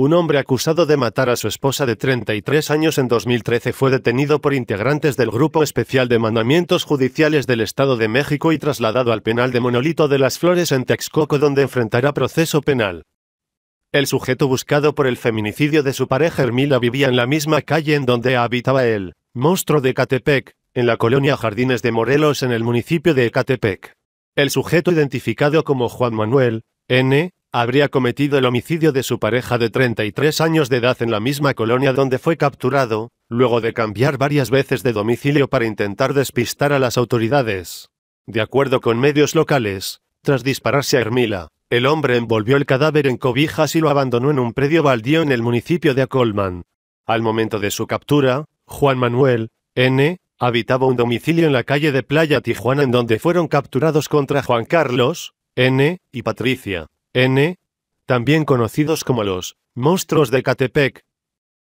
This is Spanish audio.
Un hombre acusado de matar a su esposa de 33 años en 2013 fue detenido por integrantes del Grupo Especial de Mandamientos Judiciales del Estado de México y trasladado al penal de Monolito de las Flores en Texcoco donde enfrentará proceso penal. El sujeto buscado por el feminicidio de su pareja Hermila vivía en la misma calle en donde habitaba el monstruo de Catepec, en la colonia Jardines de Morelos en el municipio de Ecatepec. El sujeto identificado como Juan Manuel, N., habría cometido el homicidio de su pareja de 33 años de edad en la misma colonia donde fue capturado, luego de cambiar varias veces de domicilio para intentar despistar a las autoridades. De acuerdo con medios locales, tras dispararse a Ermila, el hombre envolvió el cadáver en cobijas y lo abandonó en un predio baldío en el municipio de Acolman. Al momento de su captura, Juan Manuel, N., habitaba un domicilio en la calle de Playa Tijuana en donde fueron capturados contra Juan Carlos, N., y Patricia, N, también conocidos como los monstruos de Catepec,